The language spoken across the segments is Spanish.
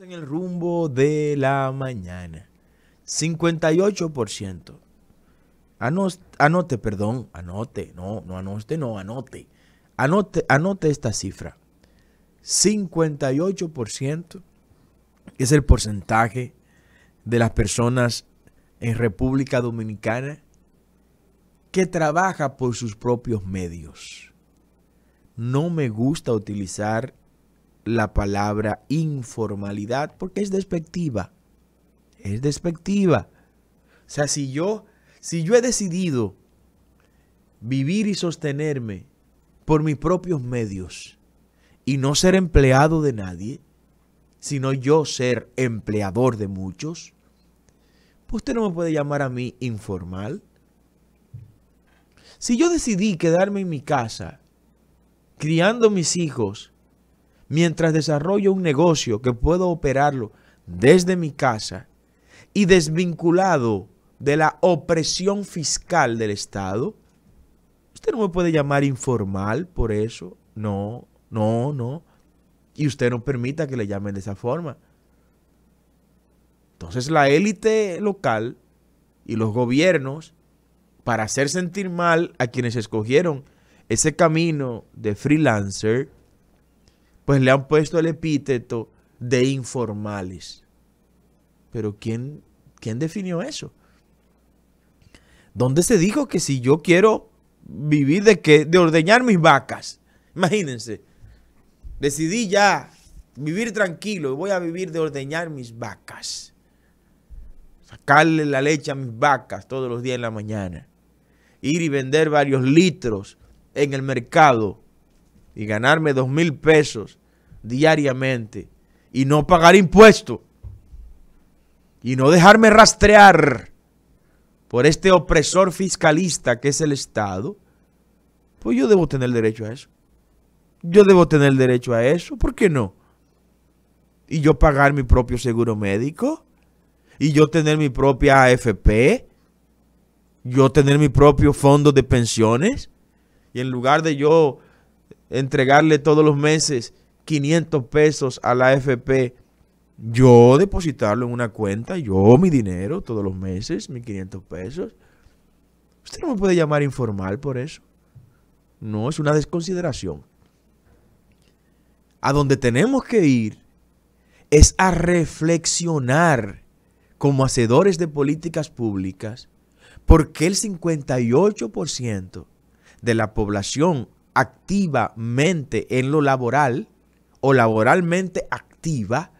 en el rumbo de la mañana. 58%. Anote, anote, perdón, anote, no, no anote, no, anote. Anote, anote esta cifra. 58% es el porcentaje de las personas en República Dominicana que trabaja por sus propios medios. No me gusta utilizar la palabra informalidad porque es despectiva. Es despectiva. O sea, si yo, si yo he decidido vivir y sostenerme por mis propios medios y no ser empleado de nadie, sino yo ser empleador de muchos, pues usted no me puede llamar a mí informal. Si yo decidí quedarme en mi casa, criando mis hijos, mientras desarrollo un negocio que puedo operarlo desde mi casa y desvinculado de la opresión fiscal del Estado, usted no me puede llamar informal por eso. No, no, no. Y usted no permita que le llamen de esa forma. Entonces la élite local y los gobiernos, para hacer sentir mal a quienes escogieron ese camino de freelancer, pues le han puesto el epíteto de informales. Pero ¿quién, quién definió eso? ¿Dónde se dijo que si yo quiero vivir de qué de ordeñar mis vacas? Imagínense. Decidí ya vivir tranquilo y voy a vivir de ordeñar mis vacas. Sacarle la leche a mis vacas todos los días en la mañana. Ir y vender varios litros en el mercado y ganarme dos mil pesos diariamente y no pagar impuestos y no dejarme rastrear por este opresor fiscalista que es el Estado, pues yo debo tener derecho a eso. Yo debo tener derecho a eso, ¿por qué no? Y yo pagar mi propio seguro médico, y yo tener mi propia AFP, yo tener mi propio fondo de pensiones, y en lugar de yo entregarle todos los meses 500 pesos a la AFP, yo depositarlo en una cuenta, yo mi dinero todos los meses, mis 500 pesos. Usted no me puede llamar informal por eso. No, es una desconsideración. A donde tenemos que ir es a reflexionar como hacedores de políticas públicas porque el 58% de la población activamente en lo laboral o laboralmente activa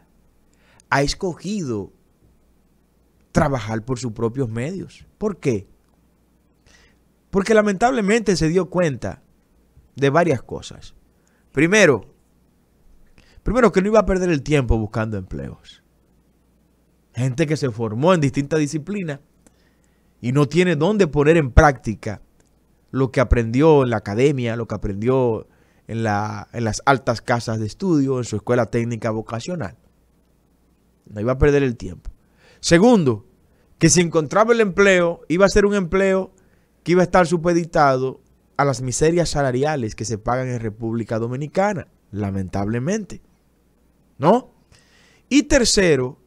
ha escogido trabajar por sus propios medios. ¿Por qué? Porque lamentablemente se dio cuenta de varias cosas. Primero, primero que no iba a perder el tiempo buscando empleos. Gente que se formó en distintas disciplinas y no tiene dónde poner en práctica lo que aprendió en la academia, lo que aprendió en, las altas casas de estudio, en su escuela técnica vocacional. No iba a perder el tiempo. Segundo, que si encontraba el empleo, iba a ser un empleo que iba a estar supeditado a las miserias salariales que se pagan en República Dominicana, lamentablemente. ¿No? Y tercero,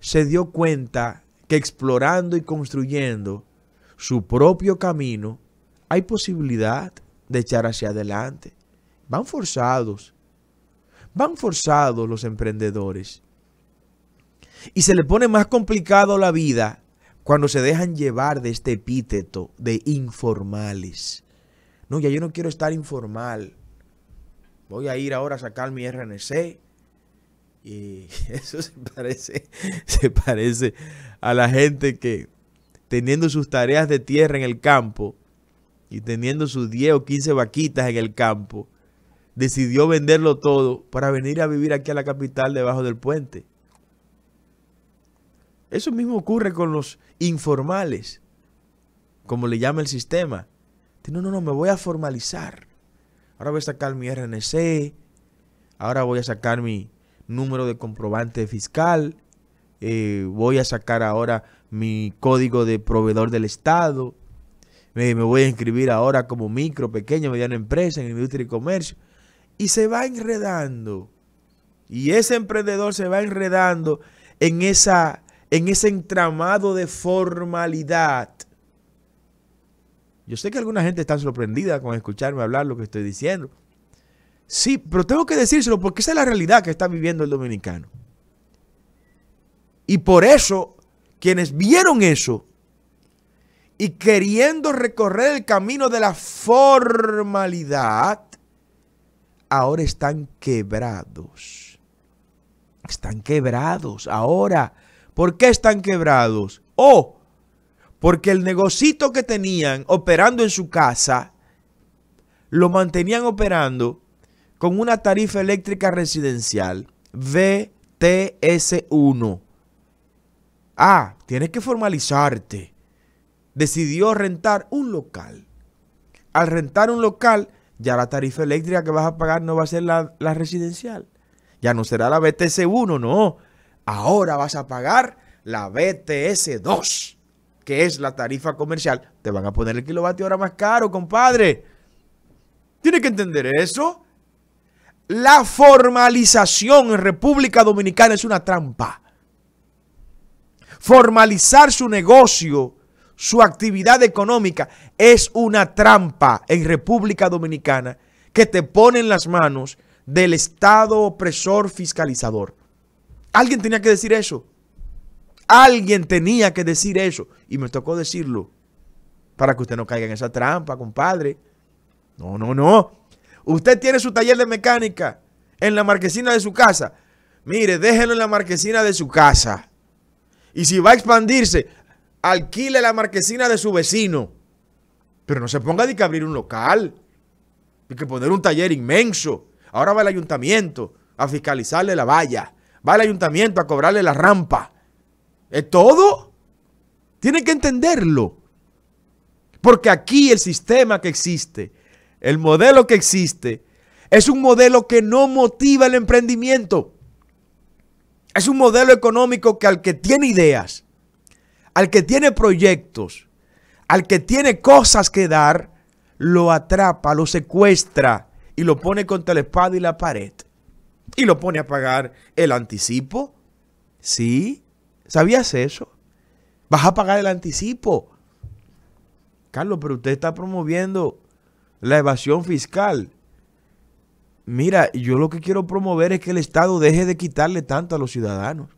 se dio cuenta que explorando y construyendo su propio camino, hay posibilidad de echar hacia adelante. Van forzados. Van forzados los emprendedores. Y se le pone más complicado la vida cuando se dejan llevar de este epíteto de informales. No, ya yo no quiero estar informal. Voy a ir ahora a sacar mi RNC. Y eso se parece, se parece a la gente que teniendo sus tareas de tierra en el campo, y teniendo sus 10 o 15 vaquitas en el campo, decidió venderlo todo para venir a vivir aquí a la capital debajo del puente. Eso mismo ocurre con los informales, como le llama el sistema. No, no, no, me voy a formalizar. Ahora voy a sacar mi RNC, ahora voy a sacar mi número de comprobante fiscal, eh, voy a sacar ahora mi código de proveedor del Estado, me, voy a inscribir ahora como micro, pequeña, mediana empresa en industria y comercio. Y se va enredando. Y ese emprendedor se va enredando en, esa, en ese entramado de formalidad. Yo sé que alguna gente está sorprendida con escucharme hablar lo que estoy diciendo. Sí, pero tengo que decírselo porque esa es la realidad que está viviendo el dominicano. Y por eso, quienes vieron eso, y queriendo recorrer el camino de la formalidad, ahora están quebrados. Están quebrados ahora. ¿Por qué están quebrados? Oh, porque el negocito que tenían operando en su casa, lo mantenían operando con una tarifa eléctrica residencial vts 1 Ah, tienes que formalizarte decidió rentar un local. Al rentar un local, ya la tarifa eléctrica que vas a pagar no va a ser la, residencial. Ya no será la BTS1, no. Ahora vas a pagar la BTS2, que es la tarifa comercial. Te van a poner el kilovatio hora más caro, compadre. Tiene que entender eso. La formalización en República Dominicana es una trampa. Formalizar su negocio su actividad económica es una trampa en República Dominicana que te pone en las manos del Estado opresor fiscalizador. Alguien tenía que decir eso. Alguien tenía que decir eso. Y me tocó decirlo para que usted no caiga en esa trampa, compadre. No, no, no. Usted tiene su taller de mecánica en la marquesina de su casa. Mire, déjelo en la marquesina de su casa. Y si va a expandirse, alquile la marquesina de su vecino. Pero no se ponga de que abrir un local, y que poner un taller inmenso. Ahora va el ayuntamiento a fiscalizarle la valla, va el ayuntamiento a cobrarle la rampa. ¿Es todo? Tiene que entenderlo. Porque aquí el sistema que existe, el modelo que existe, es un modelo que no motiva el emprendimiento. Es un modelo económico que al que tiene ideas, al que tiene proyectos, al que tiene cosas que dar, lo atrapa, lo secuestra y lo pone contra la espada y la pared. Y lo pone a pagar el anticipo. ¿Sí? ¿Sabías eso? Vas a pagar el anticipo. Carlos, pero usted está promoviendo la evasión fiscal. Mira, yo lo que quiero promover es que el Estado deje de quitarle tanto a los ciudadanos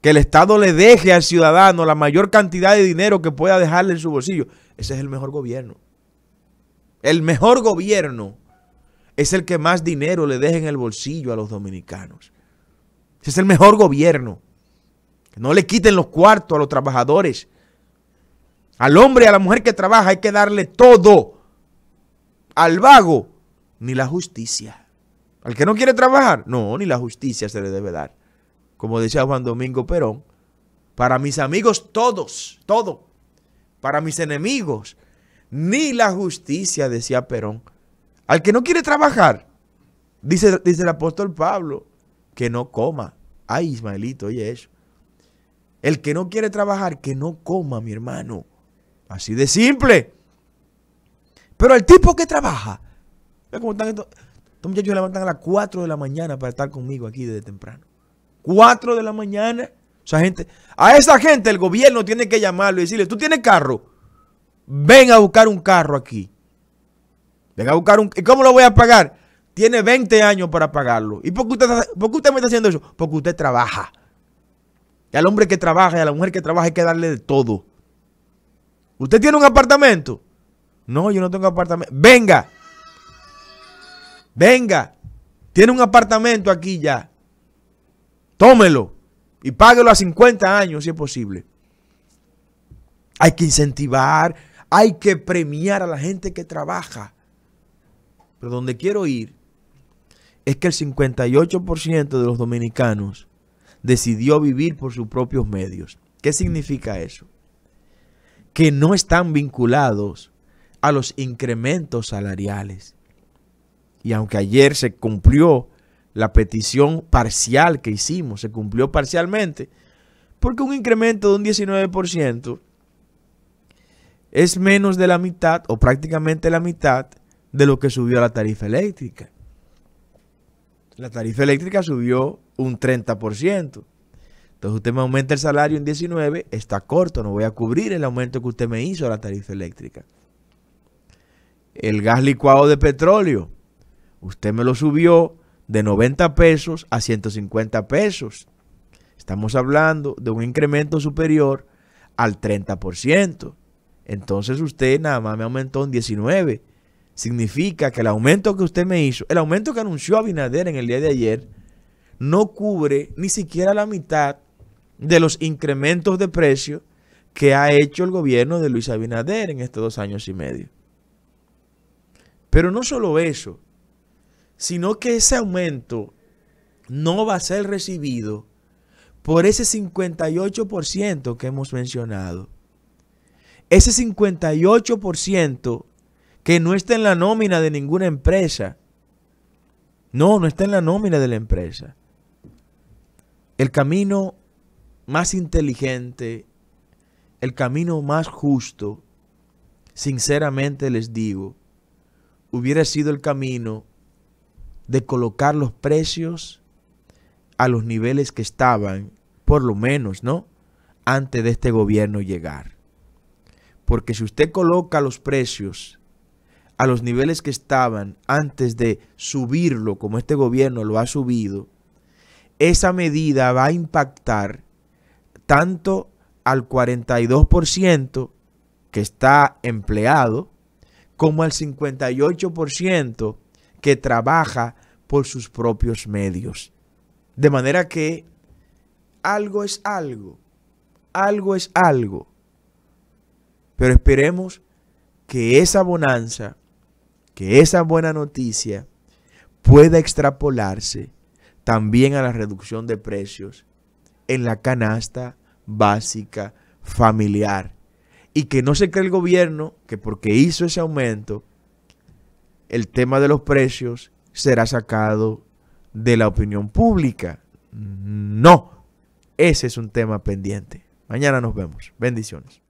que el Estado le deje al ciudadano la mayor cantidad de dinero que pueda dejarle en su bolsillo. Ese es el mejor gobierno. El mejor gobierno es el que más dinero le deje en el bolsillo a los dominicanos. Ese es el mejor gobierno. no le quiten los cuartos a los trabajadores. Al hombre y a la mujer que trabaja hay que darle todo. Al vago, ni la justicia. Al que no quiere trabajar, no, ni la justicia se le debe dar como decía Juan Domingo Perón, para mis amigos todos, todo, para mis enemigos, ni la justicia, decía Perón. Al que no quiere trabajar, dice, dice el apóstol Pablo, que no coma. Ay, Ismaelito, oye eso. El que no quiere trabajar, que no coma, mi hermano. Así de simple. Pero el tipo que trabaja, ve cómo están estos, muchachos levantan a las 4 de la mañana para estar conmigo aquí desde temprano. 4 de la mañana. O gente, a esa gente el gobierno tiene que llamarlo y decirle, tú tienes carro, ven a buscar un carro aquí. Ven a buscar un... ¿Y cómo lo voy a pagar? Tiene 20 años para pagarlo. ¿Y por qué usted, por qué usted me está haciendo eso? Porque usted trabaja. Y al hombre que trabaja y a la mujer que trabaja hay que darle de todo. ¿Usted tiene un apartamento? No, yo no tengo apartamento. Venga. Venga. Tiene un apartamento aquí ya. Tómelo y páguelo a 50 años si es posible. Hay que incentivar, hay que premiar a la gente que trabaja. Pero donde quiero ir es que el 58% de los dominicanos decidió vivir por sus propios medios. ¿Qué significa eso? Que no están vinculados a los incrementos salariales. Y aunque ayer se cumplió la petición parcial que hicimos, se cumplió parcialmente, porque un incremento de un 19% es menos de la mitad o prácticamente la mitad de lo que subió la tarifa eléctrica. La tarifa eléctrica subió un 30%. Entonces usted me aumenta el salario en 19, está corto, no voy a cubrir el aumento que usted me hizo a la tarifa eléctrica. El gas licuado de petróleo, usted me lo subió de 90 pesos a 150 pesos. Estamos hablando de un incremento superior al 30%. Entonces usted nada más me aumentó en 19. Significa que el aumento que usted me hizo, el aumento que anunció Abinader en el día de ayer, no cubre ni siquiera la mitad de los incrementos de precio que ha hecho el gobierno de Luis Abinader en estos dos años y medio. Pero no solo eso, sino que ese aumento no va a ser recibido por ese 58% que hemos mencionado. Ese 58% que no está en la nómina de ninguna empresa. No, no está en la nómina de la empresa. El camino más inteligente, el camino más justo, sinceramente les digo, hubiera sido el camino de colocar los precios a los niveles que estaban, por lo menos, ¿no? Antes de este gobierno llegar. Porque si usted coloca los precios a los niveles que estaban antes de subirlo, como este gobierno lo ha subido, esa medida va a impactar tanto al 42% que está empleado, como al 58% que trabaja por sus propios medios. De manera que algo es algo, algo es algo. Pero esperemos que esa bonanza, que esa buena noticia pueda extrapolarse también a la reducción de precios en la canasta básica familiar. Y que no se cree el gobierno que porque hizo ese aumento el tema de los precios será sacado de la opinión pública. No, ese es un tema pendiente. Mañana nos vemos. Bendiciones.